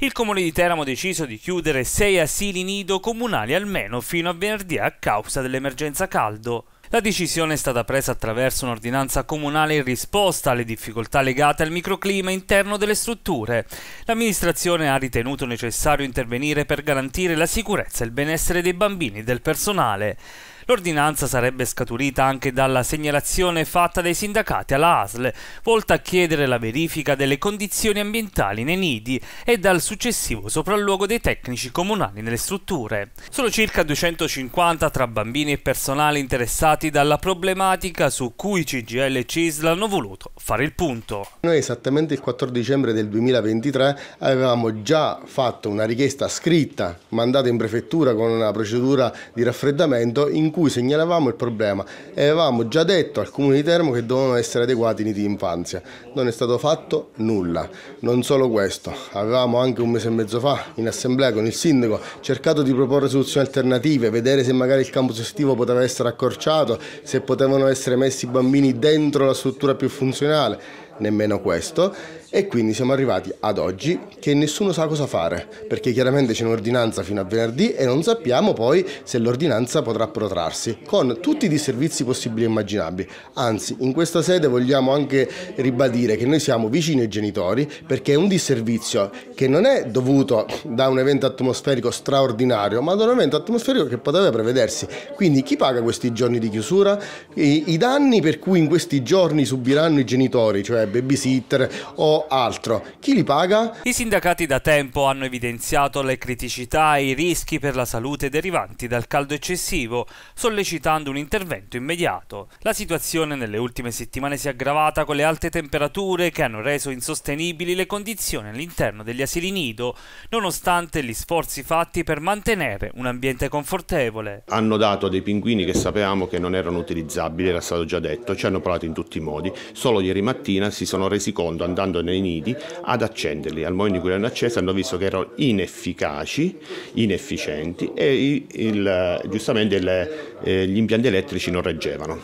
Il comune di Teramo ha deciso di chiudere sei asili nido comunali almeno fino a venerdì a causa dell'emergenza caldo. La decisione è stata presa attraverso un'ordinanza comunale in risposta alle difficoltà legate al microclima interno delle strutture. L'amministrazione ha ritenuto necessario intervenire per garantire la sicurezza e il benessere dei bambini e del personale. L'ordinanza sarebbe scaturita anche dalla segnalazione fatta dai sindacati alla ASL, volta a chiedere la verifica delle condizioni ambientali nei nidi e dal successivo sopralluogo dei tecnici comunali nelle strutture. Sono circa 250 tra bambini e personale interessati dalla problematica su cui CGL e CISL hanno voluto fare il punto. Noi esattamente il 14 dicembre del 2023 avevamo già fatto una richiesta scritta, mandata in prefettura con una procedura di raffreddamento in cui cui segnalavamo il problema e avevamo già detto al Comune di Termo che dovevano essere adeguati i nidi d'infanzia. Non è stato fatto nulla, non solo questo, avevamo anche un mese e mezzo fa in assemblea con il sindaco cercato di proporre soluzioni alternative, vedere se magari il campus estivo poteva essere accorciato, se potevano essere messi i bambini dentro la struttura più funzionale nemmeno questo e quindi siamo arrivati ad oggi che nessuno sa cosa fare perché chiaramente c'è un'ordinanza fino a venerdì e non sappiamo poi se l'ordinanza potrà protrarsi con tutti i disservizi possibili e immaginabili anzi in questa sede vogliamo anche ribadire che noi siamo vicini ai genitori perché è un disservizio che non è dovuto da un evento atmosferico straordinario ma da un evento atmosferico che poteva prevedersi quindi chi paga questi giorni di chiusura? I, i danni per cui in questi giorni subiranno i genitori cioè babysitter o altro. Chi li paga? I sindacati da tempo hanno evidenziato le criticità e i rischi per la salute derivanti dal caldo eccessivo, sollecitando un intervento immediato. La situazione nelle ultime settimane si è aggravata con le alte temperature che hanno reso insostenibili le condizioni all'interno degli asili nido, nonostante gli sforzi fatti per mantenere un ambiente confortevole. Hanno dato dei pinguini che sapevamo che non erano utilizzabili, era stato già detto, ci hanno parlato in tutti i modi. Solo ieri mattina si sono resi conto andando nei nidi ad accenderli. Al momento in cui li hanno accesi hanno visto che erano inefficaci, inefficienti e il, giustamente il, eh, gli impianti elettrici non reggevano.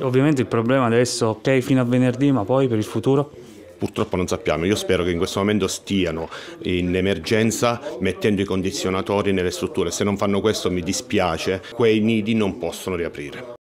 Ovviamente il problema adesso ok fino a venerdì ma poi per il futuro? purtroppo non sappiamo. Io spero che in questo momento stiano in emergenza mettendo i condizionatori nelle strutture. Se non fanno questo mi dispiace, quei nidi non possono riaprire.